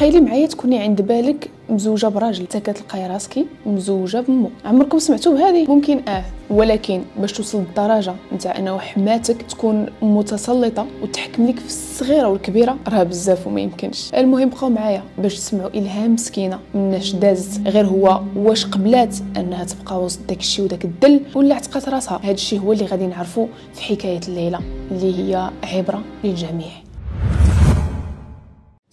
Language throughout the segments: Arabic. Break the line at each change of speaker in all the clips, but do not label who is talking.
تخيلي معايا تكوني عند بالك مزوجه براجل حتى كتلقاي راسك مزوجه بمو عمركم سمعتوا بهذه ممكن اه ولكن باش توصل للدرجه نتاع انه حماتك تكون متسلطه وتحكم لك في الصغيره والكبيره راه بزاف وما يمكنش المهم بقاو معايا باش تسمعوا الهام مسكينه مناش داز غير هو واش قبلات انها تبقى وسط داك الشيء وداك الدل ولا عتقات راسها هذا الشيء هو اللي غادي نعرفوا في حكايه الليله اللي هي عبره للجميع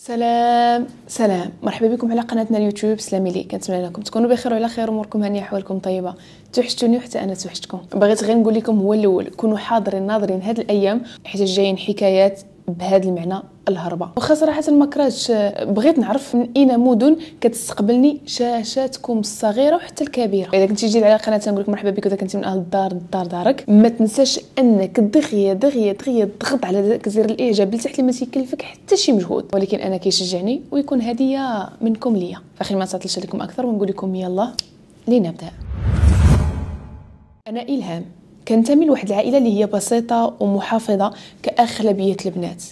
سلام سلام مرحبا بكم على قناتنا اليوتيوب سلامي لي كنتمنى انكم تكونوا بخير وعلى خير اموركم هانيه احوالكم طيبه توحشتوني وحتى انا توحشتكم بغيت غير نقول لكم هو الاول كونوا حاضرين ناظرين هاد الايام حيت جايين حكايات بهذا المعنى الهربة واخا صراحة ما كرهتش بغيت نعرف من اين مدن كتستقبلني شاشاتكم الصغيرة وحتى الكبيرة اذا كنتي جيت على القناة نقول لك مرحبا بك واذا كنتي من اهل الدار الدار دارك ما تنساش انك دغيا دغيا دغيا تضغط على ذاك زر الاعجاب اللي تحت اللي ما تيكلفك حتى شي مجهود ولكن انا كيشجعني ويكون هدية منكم ليا اخي ما نتعطلش عليكم اكثر ونقول لكم يلا لنبدا انا الهام كنتمي لواحد العائله اللي هي بسيطه ومحافظه كاغلبيه البنات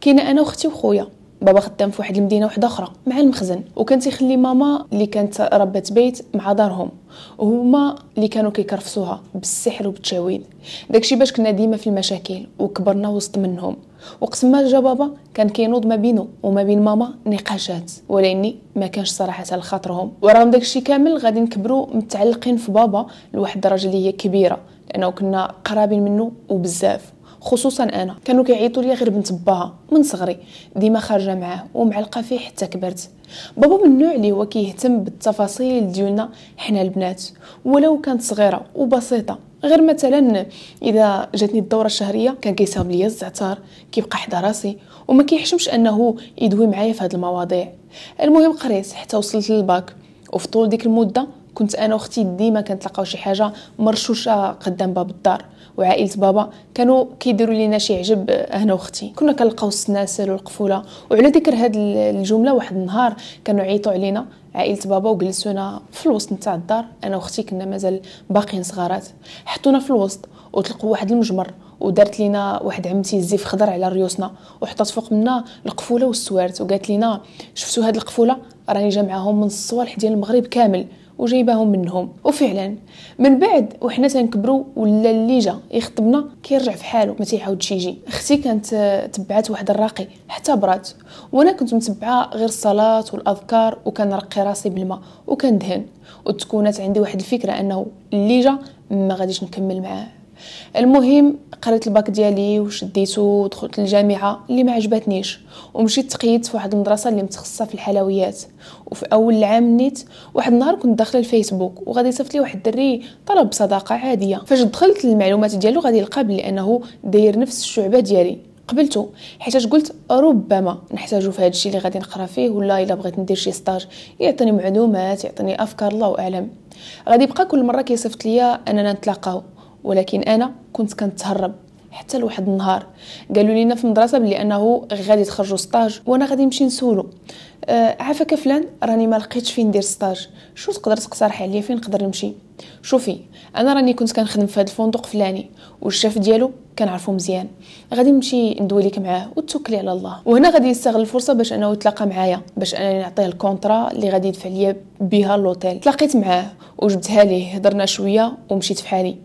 كاينه انا أختي وخويا بابا خدام في واحد المدينه واحده اخرى مع المخزن وكانت تيخلي ماما اللي كانت ربات بيت مع دارهم وهما اللي كانوا كيكرفسوها بالسحر وبالتشاوين داكشي باش كنا ديما في المشاكل وكبرنا وسط منهم وقسم ما جا بابا كان كينوض ما بينه وما بين ماما نقاشات ولاني ما كانش صراحه لخاطرهم ورغم داكشي كامل غادي نكبروا متعلقين في بابا لواحد الدرجه اللي هي كبيره لانه كنا قرابين منه وبزاف خصوصا انا كانوا كيعيطوا لي غير بنت باها من صغري ديما خارجه معاه ومعلقه فيه حتى كبرت بابا من النوع اللي هو كيهتم بالتفاصيل ديالنا حنا البنات ولو كانت صغيره وبسيطه غير مثلا اذا جاتني الدوره الشهريه كان كيساهم ليا الزعتر كيبقى حدا راسي وما كيحشمش انه يدوي معايا في هاد المواضيع المهم قريت حتى وصلت للباك وفي طول ديك المده كنت انا واختي ديما كنتلاقاو شي حاجه مرشوشه قدام باب الدار وعائله بابا كانوا كيديروا لينا شي عجب انا واختي كنا كنلقاو السناسل والقفوله وعلى ذكر هاد الجمله واحد النهار كانوا عيطوا علينا عائله بابا وجلسونا في الوسط نتاع الدار انا واختي كنا مازال باقيين صغارات حطونا في الوسط وطلقوا واحد المجمر ودارت لينا واحد عمتي الزيف خضر على ريوسنا وحطت فوق منا القفوله والسوارت وقالت لينا شفتوا هاد القفوله راني جا معاهم من الصوالح ديال المغرب كامل وجايباهم منهم وفعلا من بعد وحنا تنكبروا ولا اللي جا يخطبنا كيرجع في حاله ما تيعاودش يجي اختي كانت تبعات واحد الراقي حتى برات وانا كنت متبعه غير الصلاه والاذكار وكنرقي راسي بالماء وكندهن وتكونت عندي واحد الفكره انه اللي جا ما غاديش نكمل معاه المهم قريت الباك ديالي وشديتو ودخلت الجامعة اللي ما عجبتنيش ومشيت تقييت في واحد المدرسه اللي متخصصه في الحلويات وفي اول عام نيت واحد النهار كنت داخله الفيسبوك وغادي صيفط لي واحد الدري طلب صداقه عاديه فاش دخلت للمعلومات ديالو غادي يلقى بلي انه داير نفس الشعبه ديالي قبلته حيت قلت ربما نحتاجو في هذا الشيء اللي غادي نقرا فيه ولا الا بغيت ندير شي ستاج يعطيني معلومات يعطيني افكار الله اعلم غادي يبقى كل مره كيصيفط ليا اننا نتلاقاو ولكن انا كنت كنتهرب حتى لواحد النهار قالوا لينا في المدرسه بلي انه غادي تخرجوا سطاج وانا غادي نمشي نسولو آه عافاك فلان راني ما لقيتش فين ندير سطاج شو تقدر تقترح عليا فين نقدر نمشي شوفي انا راني كنت كنخدم في هذا الفندق فلاني والشاف ديالو كنعرفو مزيان غادي نمشي ندوي ليك معاه وتوكلي على الله وهنا غادي يستغل الفرصه باش انه يتلاقى معايا باش انا نعطيه الكونطرا اللي غادي يدفع ليا بها لوطيل تلاقيت معاه وجبتها ليه هضرنا شويه ومشيت في حالي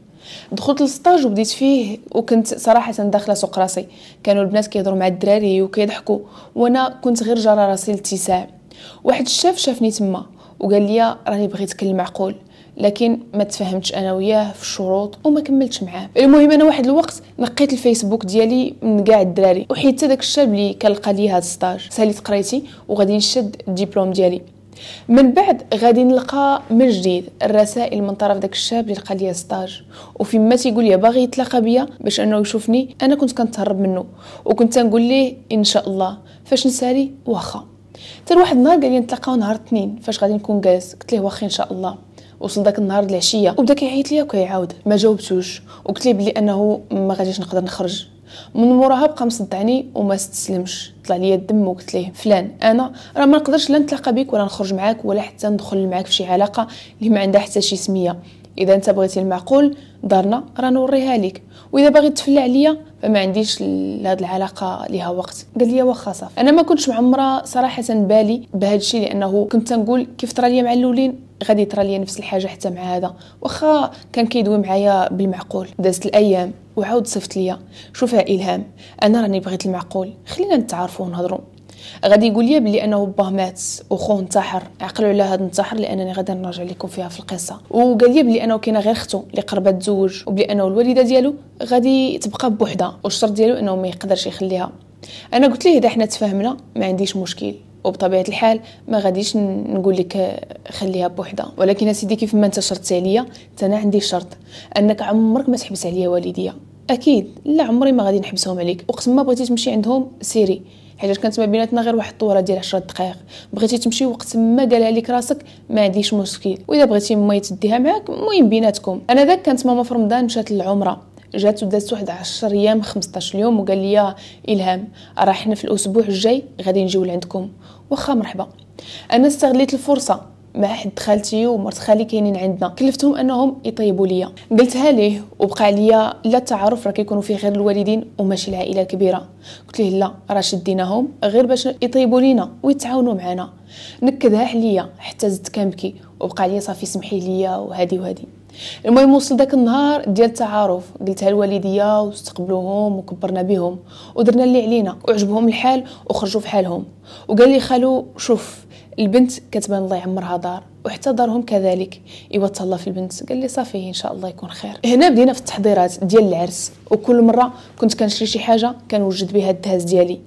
دخلت للستاج وبديت فيه وكنت صراحه داخله سوق راسي كانوا البنات كيهضروا مع الدراري وكيضحكوا وانا كنت غير جاره راسي الابتسام واحد الشاف شافني تما وقال لي راني بغيتك المعقول لكن ما تفهمتش انا وياه في الشروط وما كملتش معاه المهم انا واحد الوقت نقيت الفيسبوك ديالي من كاع الدراري وحيت داك الشاب اللي لقى لي هاد الستاج ساليت قرايتي وغادي نشد الدبلوم ديالي من بعد غادي نلقى من جديد الرسائل من طرف داك الشاب اللي لقى ليا ستاج وفيما تيقول لي باغي يتلاقى بيا باش انه يشوفني انا كنت كنتهرب منه وكنت نقول ليه ان شاء الله فاش نسالي واخا حتى واحد النهار قال لي نتلاقاو نهار الاثنين فاش غادي نكون جالس قلت ليه واخا ان شاء الله وصل داك النهار العشيه وبدا كيعيط ليا وكيعاود ما جاوبتوش وقلت ليه بلي انه ما غاديش نقدر نخرج من موراها بقى مصدعني وما استسلمش طلع ليا الدم وقلت ليه فلان انا راه ما نقدرش لا نتلاقى بك ولا نخرج معاك ولا حتى ندخل معاك في شي علاقه اللي ما عندها حتى شي سميه اذا انت بغيتي المعقول دارنا راه نوريها لك واذا باغي تفلع عليا فما عنديش لهاد العلاقه ليها وقت قال لي واخا صافي انا ما كنتش معمره صراحه بالي بهذا الشيء لانه كنت تنقول كيف طرا لي مع الاولين غادي طرا لي نفس الحاجه حتى مع هذا واخا كان كيدوي معايا بالمعقول دازت الايام وعاود صفت ليا شوفها الهام انا راني بغيت المعقول خلينا نتعرفوا ونهضروا غادي يقول لي بلي انه باه مات وخوه انتحر عقلوا على هذا الانتحار لانني غادي نرجع لكم فيها في القصه وقال لي بلي انه كاينه غير اختو اللي قربت تزوج وبلي انه الوالده ديالو غادي تبقى بوحدها والشرط ديالو انه ما يقدرش يخليها انا قلت ليه اذا حنا تفاهمنا ما عنديش مشكل وبطبيعه الحال ما غاديش نقول لك خليها بوحدها ولكن سيدي كيف ما انت شرطتي عليا انا عندي شرط انك عمرك ما تحبس عليا والديا اكيد لا عمري ما غادي نحبسهم عليك وقت ما بغيتي تمشي عندهم سيري حيت كانت ما بيناتنا غير واحد الطوره ديال 10 دقائق بغيتي تمشي وقت ما قالها لك راسك ما عنديش مشكل واذا بغيتي ما تديها معاك المهم بيناتكم انا ذاك كانت ماما في رمضان مشات للعمره جات ودازت واحد 10 ايام 15 يوم وقال لي الهام راه حنا في الاسبوع الجاي غادي نجيو لعندكم واخا مرحبا انا استغليت الفرصه مع حد خالتي ومرت خالي كاينين عندنا كلفتهم انهم يطيبوا ليا قلتها ليه وبقى عليا لا التعارف راه كيكونوا فيه غير الوالدين وماشي العائله الكبيره قلت ليه لا راه شديناهم غير باش يطيبوا لينا ويتعاونوا معنا نكدها حليا حتى زدت كنبكي وبقى عليا صافي سمحي ليا وهادي وهادي المهم وصل داك النهار ديال التعارف قلتها لوالديا واستقبلوهم وكبرنا بهم ودرنا اللي علينا وعجبهم الحال وخرجوا في حالهم وقال لي خالو شوف البنت كتبان الله يعمرها دار وحتى دارهم كذلك ايوا تهلا في البنت قال لي صافي ان شاء الله يكون خير هنا بدينا في التحضيرات ديال العرس وكل مره كنت كنشري شي حاجه كنوجد بها الدهاز ديالي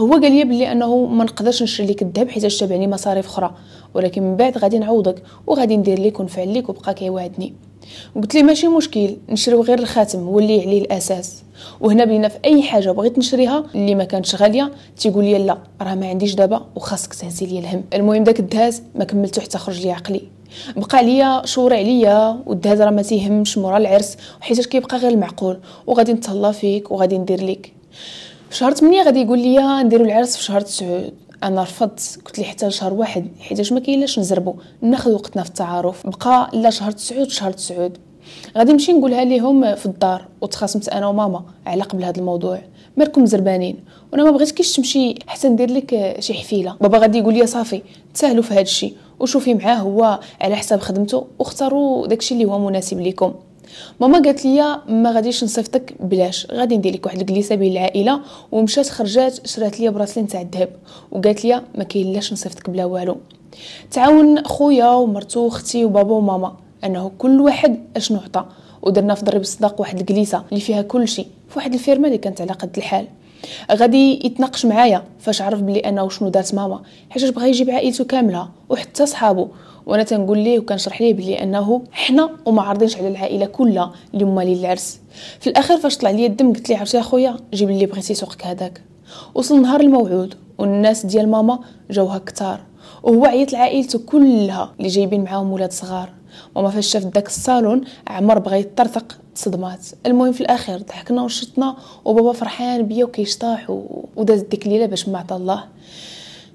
هو قال لي بلي انه ما نقدرش نشري لك الذهب حيت تبعني مصاريف اخرى ولكن من بعد غادي نعوضك وغادي ندير لك ونفعل لك وبقى كيوعدني وقلت لي ماشي مشكل نشريو غير الخاتم هو عليه الاساس وهنا بينا في اي حاجه بغيت نشريها اللي ما كانتش غاليه تيقول لي لا راه ما عنديش دابا وخاصك تهزي لي الهم المهم داك الدهاز ما كملتو حتى خرج لي عقلي بقى عليا شهور عليا والدهاز راه ما تيهمش مورا العرس حيت كيبقى غير المعقول وغادي نتهلا فيك وغادي ندير ليك في شهر 8 غادي يقول لي نديرو العرس في شهر 9 انا رفضت قلت لي حتى شهر واحد حيتاش ما كاينلاش نزربو ناخذ وقتنا في التعارف بقى لا شهر تسعود شهر تسعود غادي نمشي نقولها ليهم في الدار وتخاصمت انا وماما على قبل هذا الموضوع مالكم زربانين وانا ما بغيتكيش تمشي حتى ندير لك شي حفيله بابا غادي يقول لي صافي تسهلوا في هذا الشيء وشوفي معاه هو على حساب خدمته واختاروا داكشي اللي هو مناسب لكم ماما قالت لي ما غاديش نصيفطك بلاش غادي ندير لك واحد الكليسه بين العائله ومشات خرجات شرات لي براسلين تاع الذهب وقالت لي ما كاينلاش نصيفطك بلا والو تعاون خويا ومرتو اختي وبابا وماما انه كل واحد اشنو عطى ودرنا في ضرب الصداق واحد الكليسه اللي فيها كل شيء في واحد الفيرمه اللي كانت على قد الحال غادي يتناقش معايا فاش عرف بلي انا وشنو دارت ماما حيت بغا يجيب عائلته كامله وحتى صحابه وانا تنقول ليه وكنشرح ليه بلي انه حنا وما عارضينش على العائله كلها اللي هما لي العرس في الاخر فاش طلع لي الدم قلت ليه عرفتي اخويا جيب اللي بغيتي سوقك هذاك وصل نهار الموعود والناس ديال ماما جاوها كتار وهو عيط لعائلته كلها اللي جايبين معاهم ولاد صغار وما فاش شاف داك الصالون عمر بغى يطرطق صدمات المهم في الاخير ضحكنا وشطنا وبابا فرحان بيا وكيشطاح وداز ديك الليله باش ما عطا الله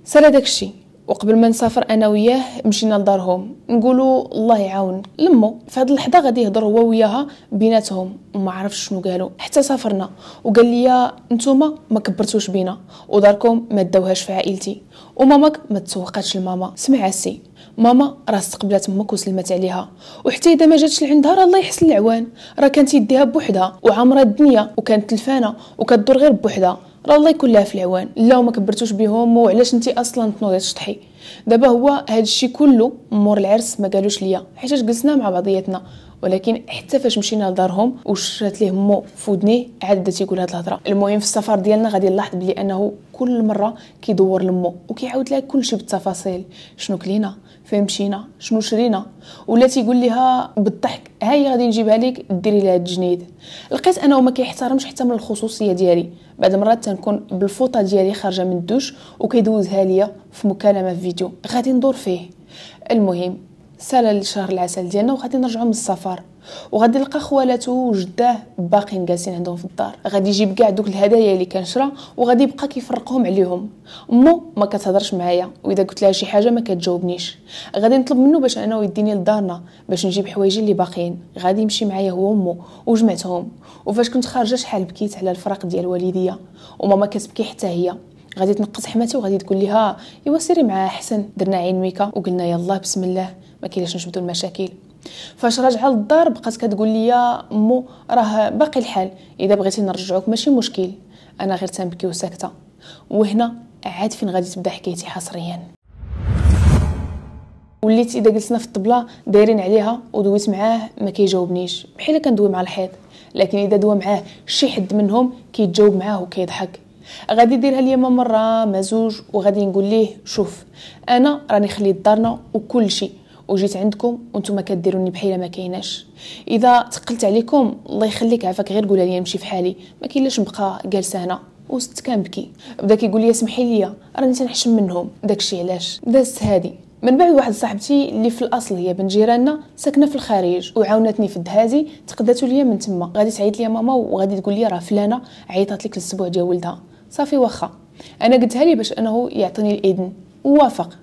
سالا داكشي وقبل ما نسافر انا وياه مشينا لدارهم نقولوا الله يعاون لمو في هذه اللحظه غادي يهضر هو وياها بيناتهم وما عرفش شنو قالوا حتى سافرنا وقال لي نتوما ما كبرتوش بينا وداركم ما داوهاش في عائلتي وماماك ما تسوقاتش لماما سمع السي ماما راه استقبلات امك وسلمت عليها وحتى اذا ما جاتش لعندها راه الله يحسن العوان راه كانت يديها بوحدها وعامره الدنيا وكانت تلفانه وكدور غير بوحدها راه الله يكون لها في العوان لا وما كبرتوش بهم وعلاش انت اصلا تنوضي تشطحي دابا هو هذا الشيء كله مور العرس ما قالوش ليا حيت جلسنا مع بعضياتنا ولكن حتى فاش مشينا لدارهم وشرات ليه مو فودنيه عاد بدا تيقول هاد الهضره المهم في السفر ديالنا غادي نلاحظ بلي انه كل مره كيدور لمو وكيعاود لها كلشي بالتفاصيل شنو كلينا فين مشينا شنو شرينا ولا تيقول لها بالضحك هاي غادي نجيبها لك ديري لها التجنيد لقيت انه ما كيحترمش حتى من الخصوصيه ديالي بعد مرات تنكون بالفوطه ديالي خارجه من الدوش وكيدوزها ليا في مكالمه في فيديو غادي ندور فيه المهم سالا لشهر العسل ديالنا وغادي نرجعو من السفر وغادي نلقى خوالاتو وجداه باقيين جالسين عندهم في الدار غادي يجيب كاع دوك الهدايا اللي كان شرا وغادي يبقى كيفرقهم عليهم مو ما كتهضرش معايا واذا قلت لها شي حاجه ما كتجاوبنيش غادي نطلب منه باش انا ويديني لدارنا باش نجيب حوايجي اللي باقيين غادي يمشي معايا هو ومو وجمعتهم وفاش كنت خارجه شحال بكيت على الفراق ديال والديا وماما كتبكي حتى هي غادي تنقص حماتي وغادي تقول لها ايوا سيري معاها حسن درنا عين ميكا وقلنا يلا بسم الله ما كاينش نشبتوا المشاكل فاش راجعه للدار بقات كتقول لي مو راه باقي الحال اذا بغيتي نرجعوك ماشي مشكل انا غير تنبكي وساكته وهنا عاد فين غادي تبدا حكايتي حصريا وليت اذا جلسنا في الطبله دايرين عليها ودويت معاه ما كيجاوبنيش بحال كندوي مع الحيط لكن اذا دوا معاه شي حد منهم كيتجاوب معاه وكيضحك غادي يديرها ليا ما مره ما زوج وغادي نقول ليه شوف انا راني خليت دارنا وكل شيء وجيت عندكم وانتم كديروني بحيله ما كايناش اذا تقلت عليكم الله يخليك عافاك غير قولها لي نمشي فحالي ما لاش نبقى جالسه هنا وست كنبكي بدا كيقول لي سمحي لي راني تنحشم منهم داكشي علاش دازت هادي من بعد واحد صاحبتي اللي في الاصل هي بن جيراننا ساكنه في الخارج وعاونتني في الدهازي تقداتو ليا من تما غادي تعيط ليا ماما وغادي تقول لي راه فلانه عيطات لك الاسبوع ديال ولدها صافي واخا انا قلتها لي باش انه يعطيني الاذن ووافق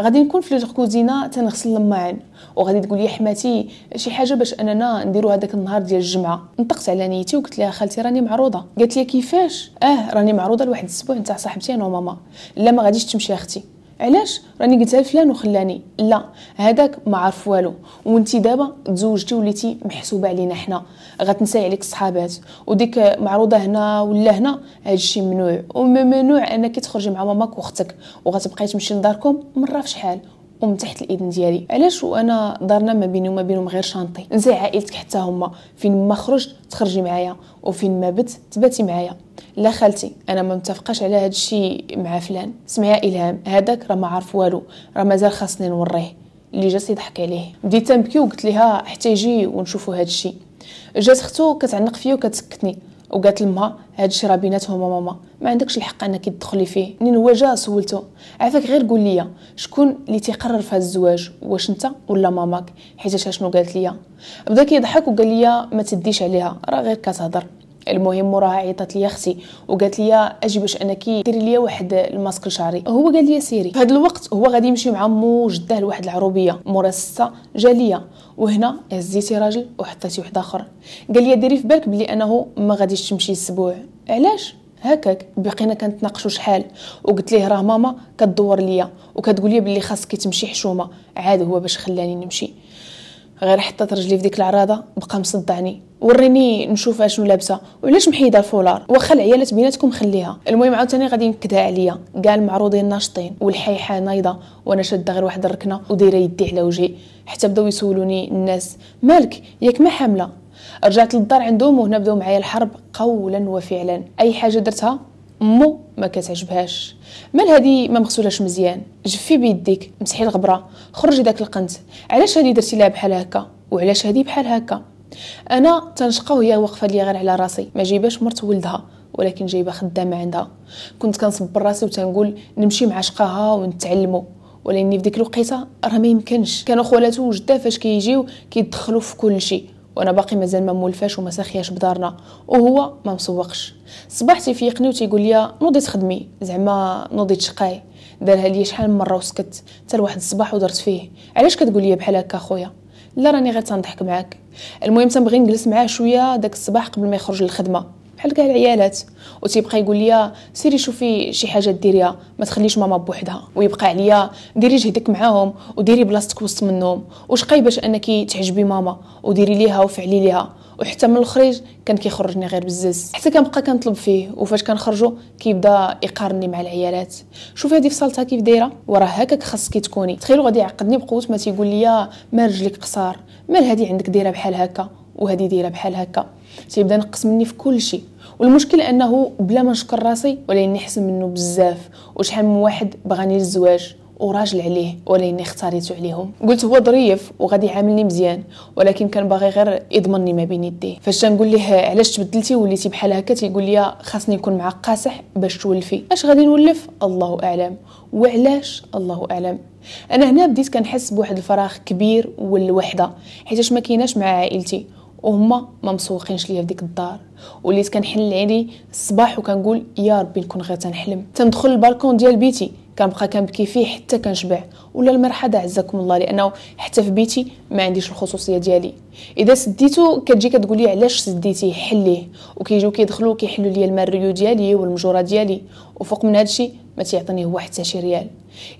غادي نكون في الكوزينه تنغسل الماعن وغادي تقول لي حماتي شي حاجه باش اننا نديرو هذاك النهار ديال الجمعه نطقت على نيتي وقلت لها خالتي راني معروضه قالت لي كيفاش اه راني معروضه لواحد الاسبوع نتاع صاحبتي انا وماما لا ما غاديش تمشي اختي علاش راني قلتها لفلان وخلاني لا هذاك ما عرف والو وانت دابا تزوجتي وليتي محسوبه علينا حنا غتنساي عليك الصحابات وديك معروضه هنا ولا هنا هادشي ممنوع وممنوع انك تخرجي مع ماماك واختك وغتبقاي تمشي لداركم مره في شحال ومن تحت الاذن ديالي علاش وانا دارنا ما بيني وما بينهم غير شانطي نزع عائلتك حتى هما فين ما خرجت تخرجي معايا وفين ما بت تباتي معايا لا خالتي انا ما متفقاش على هذا الشيء مع فلان سمعي الهام هذاك راه ما عارف والو راه مازال خاصني نوريه اللي جالس يضحك عليه بديت تنبكي وقلت لها حتى يجي ونشوفوا هذا الشيء جات اختو كتعنق فيا وكتسكتني وقالت لمها هاد الشيء راه بيناتهم وماما ما عندكش الحق انك تدخلي فيه منين هو جا سولته عافاك غير قول لي شكون اللي تيقرر في هاد الزواج واش انت ولا ماماك حيت شنو قالت لي بدا كيضحك وقال لي ما تديش عليها راه غير كتهضر المهم موراها عيطت لي اختي وقالت لي اجي باش انك ديري لي واحد الماسك لشعري هو قال لي سيري في هذا الوقت هو غادي يمشي مع مو جداه لواحد العروبيه مورا جالية وهنا هزيتي راجل وحطيتي واحد اخر قال لي ديري في بالك بلي انه ما غاديش تمشي اسبوع علاش هكاك بقينا كنتناقشوا شحال وقلت ليه راه ماما كدور ليا وكتقول لي بلي خاصك تمشي حشومه عاد هو باش خلاني نمشي غير حطيت رجلي في ديك العراضه بقى مصدعني وريني نشوفها شنو لابسه وعلاش محيده الفولار واخا العيالات بيناتكم خليها المهم عاوتاني غادي ينكدها عليا قال معروضين ناشطين والحيحه نايضه وانا شاده غير واحد الركنه ودايره يدي على وجهي حتى بداو يسولوني الناس مالك ياك ما حامله رجعت للدار عندهم وهنا بداو معايا الحرب قولا وفعلا اي حاجه درتها مو ما كتعجبهاش مال هادي ما مغسولاش مزيان جفي بيديك مسحي الغبره خرجي داك القنت علاش هادي درتي لها بحال هكا وعلاش هادي بحال هكا انا تنشقى وهي واقفه لي غير على راسي ما جايباش مرت ولدها ولكن جايبه خدامه عندها كنت كنصبر راسي وتنقول نمشي مع شقاها ونتعلمو ولاني في ديك الوقيته راه ما يمكنش كانوا خولاتو وجده فاش كيجيو كيدخلوا في كل شيء وانا باقي مازال ما مولفاش وما ساخياش بدارنا وهو ما مسوقش صباح تيفيقني وتيقول لي نوضي تخدمي زعما نوضي تشقاي دارها لي شحال من مره وسكت حتى لواحد الصباح ودرت فيه علاش كتقول لي بحال هكا خويا لا راني غير تنضحك معاك المهم تنبغي نجلس معاه شويه داك الصباح قبل ما يخرج للخدمه بحال كاع العيالات وتيبقى يقول لي سيري شوفي شي حاجه ديريها ما تخليش ماما بوحدها ويبقى عليا ديري جهدك معاهم وديري بلاصتك وسط منهم واش باش انك تعجبي ماما وديري ليها وفعلي ليها وحتى من الخريج كان كيخرجني غير بزز حتى كنبقى كنطلب فيه وفاش كنخرجو كيبدا يقارني مع العيالات شوفي هذه في صالتها كيف دايره وراه هكاك خاصك تكوني تخيلوا غادي يعقدني بقوه ما تيقول لي مال رجلك قصار مال هذه عندك دايره بحال هكا وهذه دايره بحال هكا تيبدا نقص مني في كل شيء والمشكل انه بلا ما نشكر راسي ولا نحسن منه بزاف وشحال من واحد بغاني الزواج وراجل عليه اني اختاريتو عليهم قلت هو ظريف وغادي يعاملني مزيان ولكن كان باغي غير يضمنني ما بين يديه فاش نقول ليه علاش تبدلتي وليتي بحال هكا تيقول لي خاصني نكون معاك قاصح باش تولفي اش غادي نولف الله اعلم وعلاش الله اعلم انا هنا بديت كنحس بواحد الفراغ كبير والوحده حيتاش ما كايناش مع عائلتي وهما ما مسوقينش ليا فديك الدار وليت كنحل عيني الصباح وكنقول يا ربي نكون غير تنحلم تندخل البالكون ديال بيتي كنبقى كنبكي فيه حتى كنشبع ولا المرحله عزكم الله لانه حتى في بيتي ما عنديش الخصوصيه ديالي اذا سديتو كتجي كتقول لي علاش سديتيه حليه وكيجيو كيدخلوا كيحلوا لي الماريو ديالي والمجوره ديالي وفوق من هادشي ما تيعطيني هو حتى شي ريال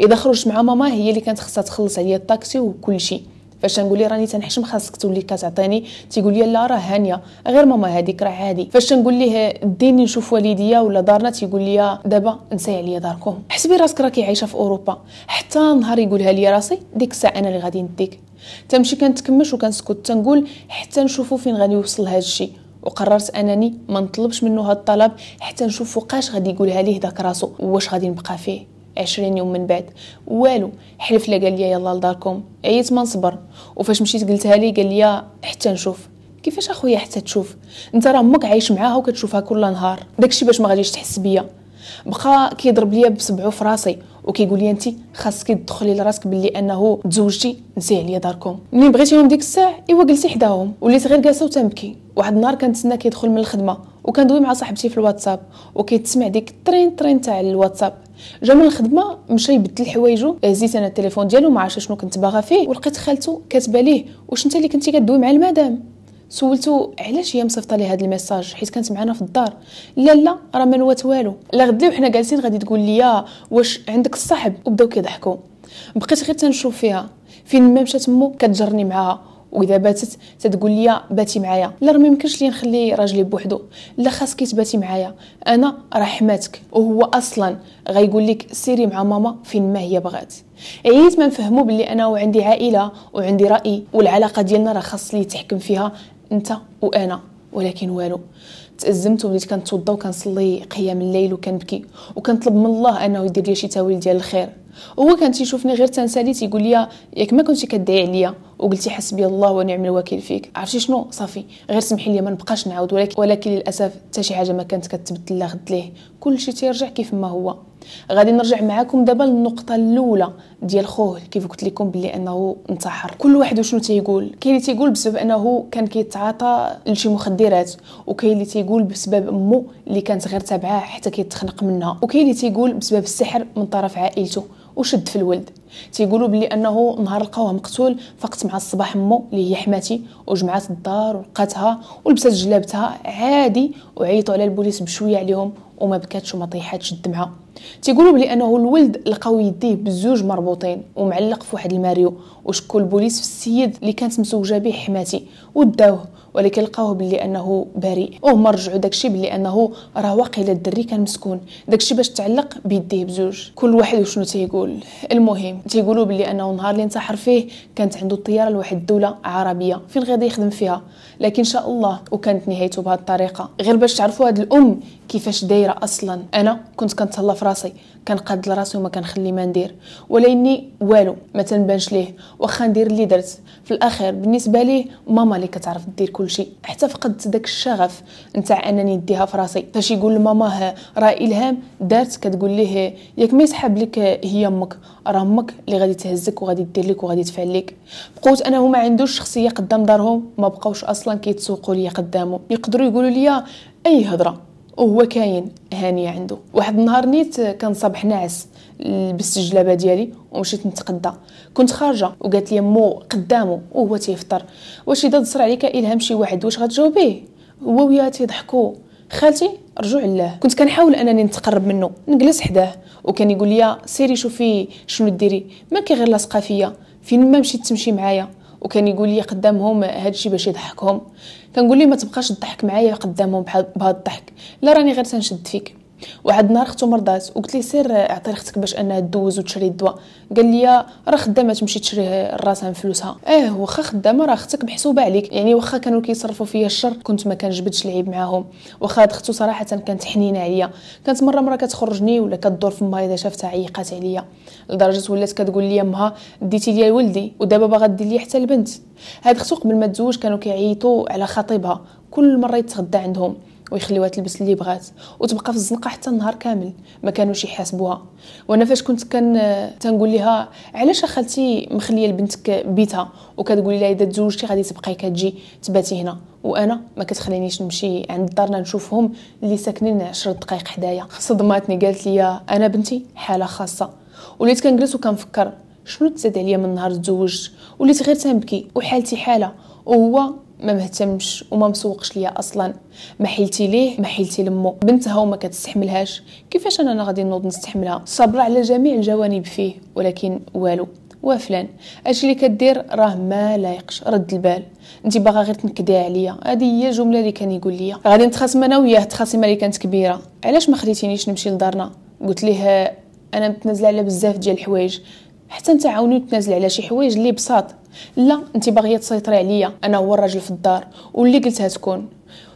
اذا خرجت مع ماما هي اللي كانت خصها تخلص عليا الطاكسي وكل شيء فاش نقول لي راني تنحشم خاصك تولي كتعطيني تيقول لي لا راه هانيه غير ماما هذيك راه عادي فاش نقول ليه ديني نشوف والديا ولا دارنا تيقول لي دابا نساي عليا داركم حسبي راسك راكي عايشه في اوروبا حتى نهار يقولها لي راسي ديك الساعه انا اللي غادي نديك تمشي كنتكمش وكنسكت تنقول حتى نشوفوا فين غادي يوصل هذا الشيء وقررت انني ما نطلبش منه هذا الطلب حتى نشوف فوقاش غادي يقولها ليه داك راسو واش غادي نبقى فيه عشرين يوم من بعد والو حلف لي قال لي يلا لداركم عييت ما نصبر وفاش مشيت قلتها لي قال لي حتى نشوف كيفاش اخويا حتى تشوف انت راه امك عايش معاها وكتشوفها كل نهار داكشي باش ما غاديش تحس بيا بقى كيضرب ليا بسبعو في راسي وكيقول لي انت خاصك تدخلي لراسك باللي انه تزوجتي نسي عليا داركم ملي بغيتيهم ديك الساعه ايوا جلسي حداهم وليت غير جالسه وتنبكي واحد النهار كنتسنى كيدخل من الخدمه وكندوي مع صاحبتي في الواتساب وكيتسمع ديك الترين ترين تاع الواتساب جا من الخدمه مشى يبدل حوايجو هزيت انا التليفون ديالو ما عرفتش شنو كنت باغا فيه ولقيت خالته كاتبه ليه واش انت اللي كنتي كدوي مع المدام سولتو علاش هي مصيفطه لي هاد الميساج حيت كانت معنا في الدار لا لا راه ما نوات والو لا غدي وحنا جالسين غادي تقول لي واش عندك الصاحب وبداو كيضحكوا بقيت غير تنشوف فيها فين ما مشات مو كتجرني معاها واذا باتت تتقول لي باتي معايا لا راه ما يمكنش لي نخلي راجلي بوحدو لا خاصك تباتي معايا انا راه حماتك وهو اصلا غيقول لك سيري مع ماما فين ما هي بغات عييت ما نفهمو بلي انا وعندي عائله وعندي راي والعلاقه ديالنا راه خاص لي تحكم فيها انت وانا ولكن والو تأزمت وبديت كنتوضا وكنصلي قيام الليل وكنبكي وكنطلب من الله انه يدير لي شي تاويل ديال الخير هو كان تيشوفني غير تنسالي تيقول لي ياك ما كنتي كدعي عليا وقلتي حسبي الله ونعم الوكيل فيك عرفتي شنو صافي غير سمحي لي ما نبقاش نعاود ولكن ولكن للاسف حتى شي حاجه ما كانت كتبدل غد ليه كلشي تيرجع كيف ما هو غادي نرجع معكم دابا للنقطه الاولى ديال خوه كيف قلت لكم بلي انه انتحر كل واحد وشنو تيقول كاين اللي تيقول بسبب انه كان كيتعاطى لشي مخدرات وكاين اللي تيقول بسبب امه اللي كانت غير تابعاه حتى كيتخنق منها وكاين اللي تيقول بسبب السحر من طرف عائلته وشد في الولد تيقولوا بلي انه نهار لقاوه مقتول فقت مع الصباح مو اللي هي حماتي وجمعات الدار ولقاتها ولبسات جلابتها عادي وعيطوا على البوليس بشويه عليهم وما بكاتش وما طيحاتش الدمعه تيقولوا بلي انه الولد لقاو يديه بزوج مربوطين ومعلق في واحد الماريو وشكوا البوليس في السيد اللي كانت مزوجه به حماتي وداوه ولكن لقاوه بلي انه بريء وهما رجعوا داكشي بلي انه راه واقيلا الدري كان مسكون داكشي باش تعلق بيديه بزوج كل واحد وشنو تيقول المهم تيقولوا بلي انه النهار اللي انتحر فيه كانت عنده الطياره لواحد الدوله عربيه فين غادي يخدم فيها لكن ان شاء الله وكانت نهايته بهذه الطريقه غير باش تعرفوا هاد الام كيفاش دايره اصلا انا كنت كنتهلا في راسي كنقاد لراسي وما كنخلي ما ندير ولاني والو ما تنبانش ليه واخا ندير اللي درت في الاخر بالنسبه ليه ماما اللي كتعرف دير كلشي حتى فقدت داك الشغف نتاع انني نديها في راسي فاش يقول لماما راه الهام دارت كتقول ليه ياك ما يسحب لك هي امك راه امك اللي غادي تهزك وغادي دير لك وغادي تفعل لك بقوت انا هما عندوش شخصيه قدام دارهم ما بقاوش اصلا كيتسوقوا ليا قدامه يقدروا يقولوا ليا اي هضره وهو كاين هاني عنده واحد النهار نيت كان صباح ناعس لبست الجلابه ديالي ومشيت نتقدى كنت خارجه وقالت لي مو قدامه وهو تيفطر واش اذا تصر عليك الهام شي واحد واش غتجاوبيه هو وياها تيضحكوا خالتي رجوع الله كنت كنحاول انني نتقرب منه نجلس حداه وكان يقول لي سيري شوفي شنو ديري ما كي غير لاصقه فيا فين ما مشيت تمشي معايا وكان يقول لي قدامهم هذا الشيء باش يضحكهم كنقول لي ما تبقاش تضحك معايا قدامهم بهذا الضحك لا راني غير تنشد فيك واحد النهار اختو مرضات وقلت لي سير اعطي اختك باش انها دوز وتشري الدواء قال لي راه خدامه تمشي تشريه راسها من فلوسها اه واخا خدامه راه اختك محسوبه عليك يعني واخا كانوا كيصرفوا فيا الشر كنت ما كنجبدش العيب معاهم واخا اختو صراحه كانت حنينه عليا كانت مره مره كتخرجني ولا كدور فمها اذا شافتها عيقات عليا لدرجه ولات كتقول لي مها ديتي ليا ولدي ودابا باغا دير ليا حتى البنت هاد اختو قبل ما تزوج كانوا كيعيطوا على خطيبها كل مره يتغدى عندهم ويخليوها تلبس اللي بغات وتبقى في الزنقه حتى النهار كامل ما كانوش يحاسبوها وانا فاش كنت كان تنقول لها علاش خالتي مخليه لبنتك بيتها وكتقولي لها اذا تزوجتي غادي تبقاي كتجي تباتي هنا وانا ما كتخلينيش نمشي عند دارنا نشوفهم اللي ساكنين 10 دقائق حدايا صدماتني قالت لي انا بنتي حاله خاصه وليت كنجلس وكنفكر شنو تزاد عليا من نهار تزوجت وليت غير تنبكي وحالتي حاله وهو ما مهتمش وما مسوقش ليا اصلا ما حيلتي ليه ما حيلتي لمو بنتها وما كتستحملهاش كيفاش انا غادي نوض نستحملها صابره على جميع الجوانب فيه ولكن والو وفلان اش اللي كدير راه ما لايقش رد البال انت باغا غير تنكدي عليا هذه هي الجمله اللي كان يقول لي غادي نتخاصم انا وياه تخاصم اللي كانت كبيره علاش ما خليتينيش نمشي لدارنا قلت ليه انا متنازله على بزاف ديال الحوايج حتى نتعاونوا نتنازل على شي حوايج اللي بساط لا انت باغيه تسيطري عليا انا هو الراجل في الدار واللي قلتها تكون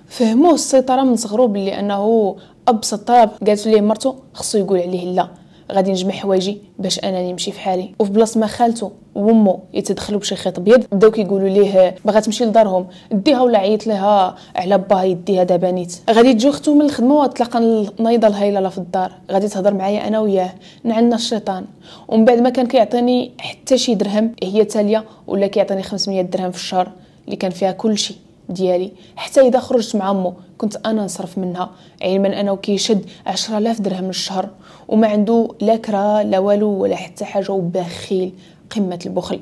فهموه السيطره من صغرو بلي انه ابسط طلب قالت ليه مرتو خصو يقول عليه لا غادي نجمع حوايجي باش انني نمشي في حالي وفي بلاصه ما خالته وامه يتدخلوا بشي خيط ابيض بداو كيقولوا ليه باغا تمشي لدارهم ديها ولا عيط لها على باها يديها دابا نيت غادي تجي اختو من الخدمه وتلقى النايضه الهايله في الدار غادي تهضر معايا انا وياه نعلنا الشيطان ومن بعد ما كان كيعطيني حتى شي درهم هي تاليه ولا كيعطيني 500 درهم في الشهر اللي كان فيها كل شيء ديالي حتى اذا خرجت مع امه كنت انا نصرف منها علما انه كيشد 10000 درهم الشهر وما عنده لا كرا لا والو ولا حتى حاجه وبخيل قمه البخل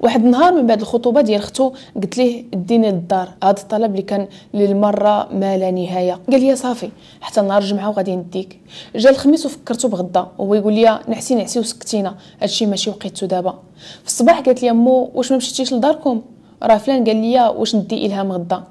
واحد النهار من بعد الخطوبه ديال اختو قلت ليه اديني الدار هذا الطلب اللي كان للمره ما لا نهايه قال لي صافي حتى نهار الجمعه وغادي نديك جا الخميس وفكرته بغدا وهو يقول لي نعسي نعسي وسكتينا هادشي ماشي وقيتو دابا في الصباح قالت لي امو واش ما مشيتيش لداركم راه فلان قال لي واش ندي الهام غدا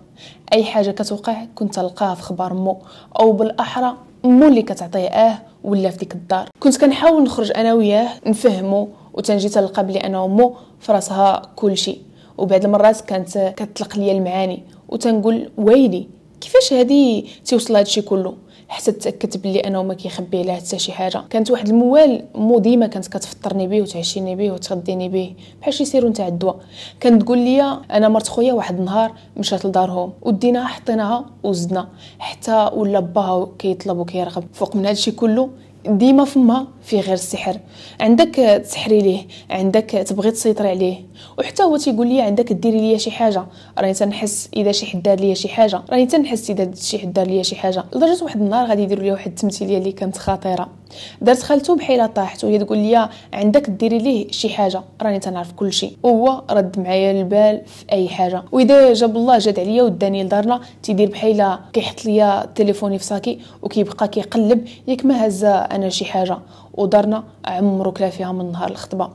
اي حاجه كتوقع كنت تلقاها في خبار مو او بالاحرى مو اللي كتعطيه اه ولا في ديك الدار كنت كنحاول نخرج انا وياه نفهمو وتنجي تلقى بلي انا امو فراسها كلشي وبعد المرات كانت كتطلق ليا المعاني وتنقول ويلي كيفاش هادي تيوصل هادشي كله حتى تاكدت بلي انه ما كيخبي عليها حتى شي حاجه كانت واحد الموال مو ديما كانت كتفطرني به وتعشيني به وتغديني به بحال شي سيرو نتاع الدواء كانت تقول لي انا مرت خويا واحد النهار مشات لدارهم وديناها حطيناها وزدنا حتى ولا باها كيطلب وكيرغب فوق من هادشي كله ديما فما في غير السحر عندك تسحري ليه عندك تبغي تسيطري عليه وحتى هو تيقول لي عندك ديري ليا شي حاجه راني تنحس اذا شي حد دار ليا شي حاجه راني تنحس اذا شي حد دار ليا شي حاجه لدرجه واحد النهار غادي يديروا لي واحد التمثيليه اللي كانت خطيره دارت خالته بحال طاحت وهي تقول لي عندك ديري ليه شي حاجه راني تنعرف كل شيء وهو رد معايا البال في اي حاجه واذا جاب الله جاد عليا وداني لدارنا تيدير بحال كيحط ليا تليفوني في ساكي وكيبقى كيقلب ياك ما هز انا شي حاجه ودارنا عمرو كلا فيها من نهار الخطبه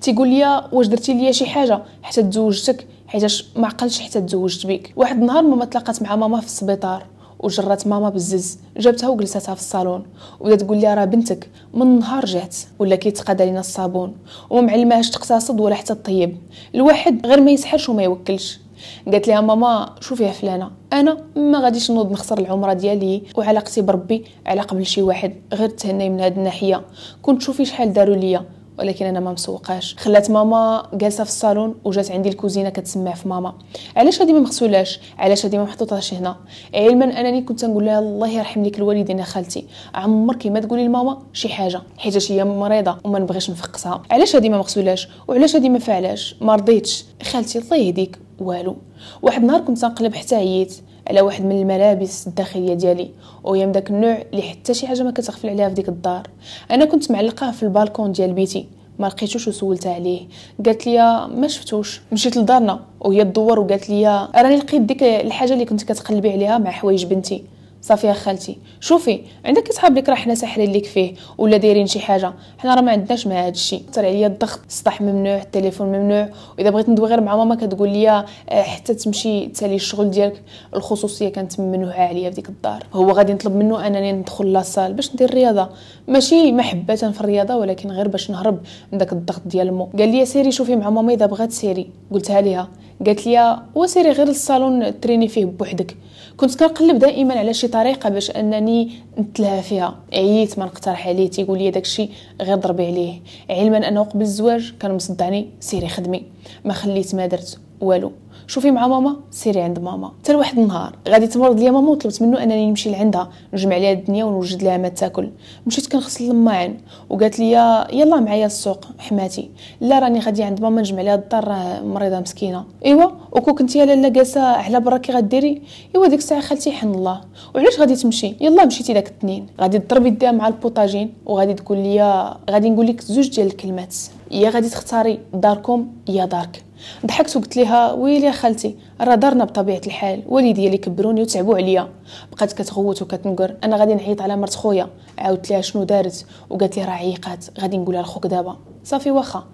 تيقول لي واش درتي ليا شي حاجه حتى تزوجتك حيتاش ما عقلش حتى تزوجت بيك واحد النهار ماما تلاقات مع ماما في السبيطار وجرات ماما بالزز جابتها وجلستها في الصالون ولا تقول لي راه بنتك من نهار جات ولا كيتقاد علينا الصابون وما معلمهاش تقتصد ولا حتى طيب الواحد غير ما يسحرش وما يوكلش قالت لها ماما شوفي يا فلانه انا ما غاديش نوض نخسر العمره ديالي وعلاقتي بربي على قبل شي واحد غير تهني من هاد الناحيه كنت شوفي شحال داروا ليا ولكن انا ما مسوقاش خلات ماما جالسه في الصالون وجات عندي الكوزينه كتسمع في ماما علاش هادي ما مغسولاش علاش هادي ما محطوطاش هنا علما انني كنت نقول لها الله يرحم لك الوالدين يا خالتي عمرك ما تقولي لماما شي حاجه حيت هي مريضه وما نبغيش نفقسها علاش هادي ما مغسولاش وعلاش هادي ما فعلاش ما رضيتش خالتي الله يهديك والو واحد النهار كنت نقلب حتى عييت على واحد من الملابس الداخليه ديالي وهي داك النوع اللي حتى شي حاجه ما كتغفل عليها في ديك الدار انا كنت معلقاه في البالكون ديال بيتي ما لقيتوش وسولت عليه قالت لي ما شفتوش مشيت لدارنا وهي تدور وقالت لي راني لقيت ديك الحاجه اللي كنت كتقلبي عليها مع حوايج بنتي صافي يا خالتي شوفي عندك صحاب لك راه حنا ساحرين لك فيه ولا دايرين شي حاجه حنا راه ما عندناش مع هذا الشيء طلع عليا الضغط السطح ممنوع التليفون ممنوع واذا بغيت ندوي غير مع ماما كتقول لي آه، حتى تمشي تسالي الشغل ديالك الخصوصيه كانت ممنوعه عليا في ديك الدار هو غادي نطلب منه انني ندخل لاصال باش ندير الرياضه ماشي محبه في الرياضه ولكن غير باش نهرب من داك الضغط ديال مو قال لي سيري شوفي مع ماما اذا بغات سيري قلتها ليها قالت لي وسيري غير للصالون تريني فيه بوحدك كنت كنقلب دائما على شي طريقه باش انني نتلهى فيها عييت ما نقترح عليه تيقول لي داكشي غير ضربي عليه علما انه قبل الزواج كان مصدعني سيري خدمي ما خليت ما درت والو شوفي مع ماما سيري عند ماما حتى لواحد النهار غادي تمرض ليا ماما وطلبت منه انني نمشي لعندها نجمع ليها الدنيا ونوجد ليها ما تاكل مشيت كنغسل الماعن وقالت ليا يلا معايا السوق حماتي لا راني غادي عند ماما نجمع ليها الدار راه مريضه مسكينه ايوا وكو كنتي يا لاله جالسه على برا كي غديري ايوا ديك الساعه خالتي حن الله وعلاش غادي تمشي يلا مشيتي داك التنين غادي تضرب يديها مع البوطاجين وغادي تقول ليا غادي نقول لك زوج ديال الكلمات يا غادي تختاري داركم يا دارك ضحكت وقلت لها ويلي يا خالتي راه دارنا بطبيعه الحال والدي اللي كبروني وتعبوا عليا بقات كتغوت وكتنقر انا غادي نعيط على مرت خويا عاودت لها شنو دارت وقالت لي راه عيقات غادي نقولها لخوك دابا صافي واخا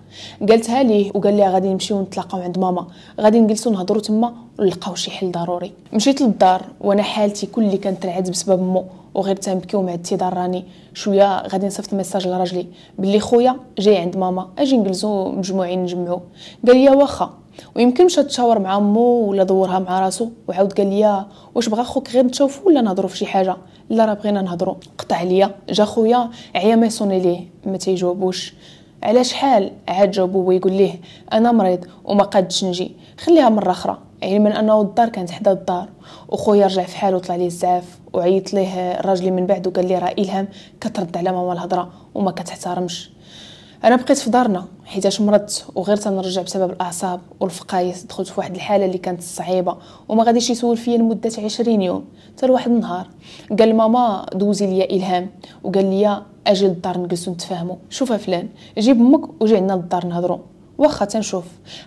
قالتها ليه وقال لي غادي نمشيو نتلاقاو عند ماما غادي نجلسو نهضروا تما ونلقاو شي حل ضروري مشيت للدار وانا حالتي كل اللي كانت العذب بسبب مو وغير تنبكيو مع التيدار راني شويه غادي نصيفط ميساج لراجلي بلي خويا جاي عند ماما اجي نجلسو مجموعين نجمعو قال لي واخا ويمكن مشى تشاور مع امو ولا دورها مع راسو وعاود قال لي واش بغا خوك غير نتشوفو ولا نهضروا في شي حاجه لا راه بغينا نهضروا قطع ليا جا خويا عيا ما يصوني ليه ما تيجاوبوش على شحال عاد جاوبو هو ليه انا مريض وما قادش نجي خليها مره اخرى علما يعني انه الدار كانت حدا الدار وخويا رجع في حاله طلع ليه الزعاف وعيط ليه راجلي من بعد وقال لي راه الهام كترد على ماما الهضره وما كتحترمش انا بقيت في دارنا حيتاش مرضت وغير تنرجع بسبب الاعصاب والفقايس دخلت في واحد الحاله اللي كانت صعيبه وما غاديش يسول فيا لمده عشرين يوم حتى لواحد النهار قال ماما دوزي ليا الهام وقال لي اجي للدار نجلسو نتفاهموا شوف فلان جيب امك وجي عندنا للدار نهضروا واخا تنشوف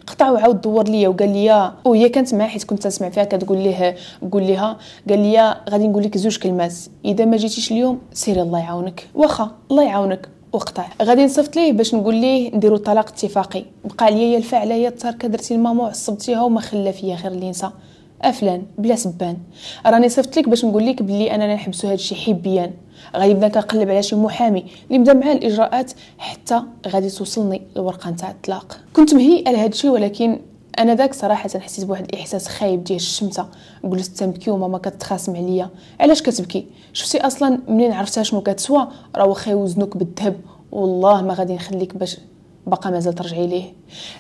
قطع وعاود دور ليا وقال ليا وهي كانت معايا حيت كنت تسمع فيها كتقول ليه قول ليها قال ليا غادي نقول لك زوج كلمات اذا ما جيتيش اليوم سيري الله يعاونك واخا الله يعاونك وقطع غادي نصيفط ليه باش نقول ليه نديرو طلاق اتفاقي بقى عليا يا الفعله يا التركه درتي لماما وعصبتيها وما خلى فيا غير اللي افلان بلا سبان راني صيفط لك باش نقول لك بلي اننا نحبسو هادشي حبيا غيبدا كنقلب على شي محامي اللي بدا معاه الاجراءات حتى غادي توصلني الورقه نتاع الطلاق كنت مهيئه لهادشي ولكن انا ذاك صراحه حسيت بواحد الاحساس خايب ديال الشمسه جلست تنبكي وماما كتخاصم عليا علاش كتبكي شفتي اصلا منين عرفتها شنو كتسوى راه واخا يوزنوك بالذهب والله ما غادي نخليك باش باقا مازال ترجعي ليه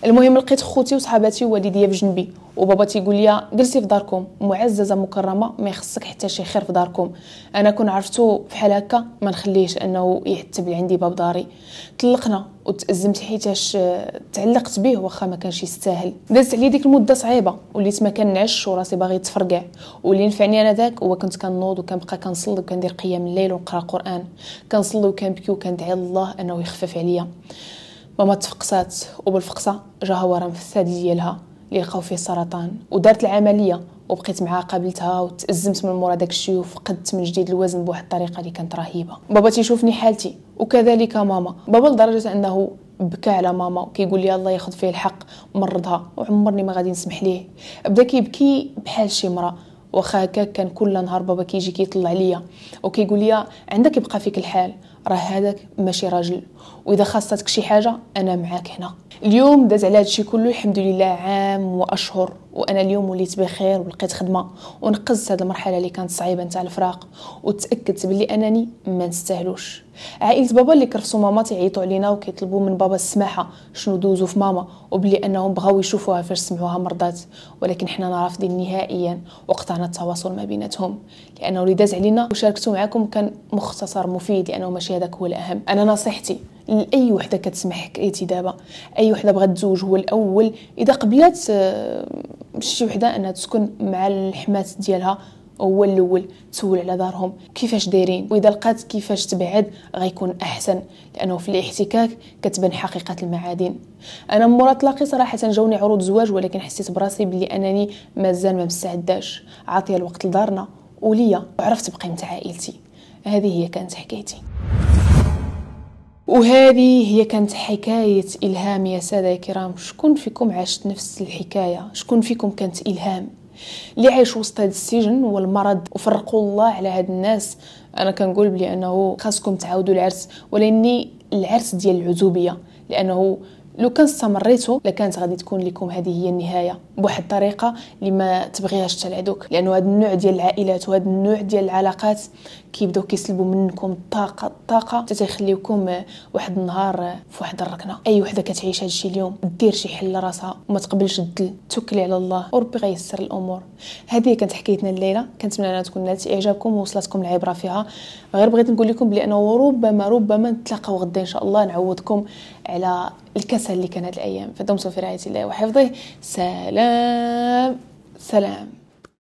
المهم لقيت خوتي وصحاباتي ووالديا بجنبي وبابا تيقول لي جلسي في داركم معززه مكرمه ما يخصك حتى شي خير في داركم انا كون عرفتو بحال هكا ما نخليهش انه يعتب عندي باب داري طلقنا وتازمت حيتاش تعلقت به واخا ما كانش يستاهل دازت عليا ديك المده صعيبه وليت ما كنعش وراسي باغي تفرقع واللي نفعني انا ذاك هو كنت كنوض وكنبقى كنصلي وكندير قيام الليل ونقرا قران كنصلي وكنبكي وكندعي الله انه يخفف عليا ماما تفقسات وبالفقصة جاها ورم في الثدي ديالها اللي لقاو فيه سرطان ودارت العملية وبقيت معاها قابلتها وتأزمت من مورا داكشي وفقدت من جديد الوزن بواحد الطريقة اللي كانت رهيبة بابا تيشوفني حالتي وكذلك ماما بابا لدرجة أنه بكى على ماما وكيقول لي الله ياخذ فيه الحق مرضها وعمرني ما غادي نسمح ليه بدا كيبكي بحال شي مرا واخا كان كل نهار بابا كيجي كيطلع عليا وكيقول لي عندك يبقى فيك الحال راه هذاك ماشي راجل واذا خاصتك شي حاجه انا معاك هنا اليوم داز على هادشي كله الحمد لله عام واشهر وانا اليوم وليت بخير ولقيت خدمه ونقزت هذه المرحله اللي كانت صعيبه نتاع الفراق وتاكدت بلي انني ما نستاهلوش عائله بابا اللي كرفسوا ماما تيعيطوا علينا وكيطلبوا من بابا السماحه شنو دوزو في ماما وبلي انهم بغاو يشوفوها فاش سمعوها مرضات ولكن حنا رافضين نهائيا وقطعنا التواصل ما بيناتهم لانه اللي داز علينا وشاركته معكم كان مختصر مفيد لانه ماشي هذاك هو الاهم انا نصيحتي لاي وحده كتسمح حكايتي دابا اي وحده بغات تزوج هو الاول اذا قبلات آه، شي وحده انها تسكن مع الحمات ديالها هو الاول تسول على دارهم كيفاش دايرين واذا لقات كيفاش تبعد غيكون احسن لانه في الاحتكاك كتبان حقيقه المعادن انا مورا تلاقي صراحه جاوني عروض زواج ولكن حسيت براسي بلي انني مازال ما مستعداش عاطيه الوقت لدارنا وليا وعرفت بقيمه عائلتي هذه هي كانت حكايتي وهذه هي كانت حكاية إلهام يا سادة يا كرام شكون فيكم عاشت نفس الحكاية شكون فيكم كانت إلهام اللي عايش وسط هذا السجن والمرض وفرقوا الله على هاد الناس انا كنقول بلي انه خاصكم تعاودوا العرس ولاني العرس ديال العزوبيه لانه لو كان استمريتوا لكانت غادي تكون لكم هذه هي النهايه بواحد الطريقه اللي ما تبغيهاش حتى العدوك لانه هذا النوع ديال العائلات وهذا النوع ديال العلاقات كيبداو كيسلبوا منكم الطاقه الطاقه حتى تيخليوكم واحد النهار في واحد الركنه اي وحده كتعيش هذا الشيء اليوم دير شي حل لراسها وما تقبلش الدل توكلي على الله وربي غيسر الامور هذه كانت حكايتنا الليله كنتمنى انها تكون نالت اعجابكم ووصلتكم العبره فيها غير بغيت نقول لكم بانه ربما ربما نتلاقاو غدا ان شاء الله نعوضكم على الكسل اللي كان هاد الايام فدمتم في رعايه الله وحفظه سلام سلام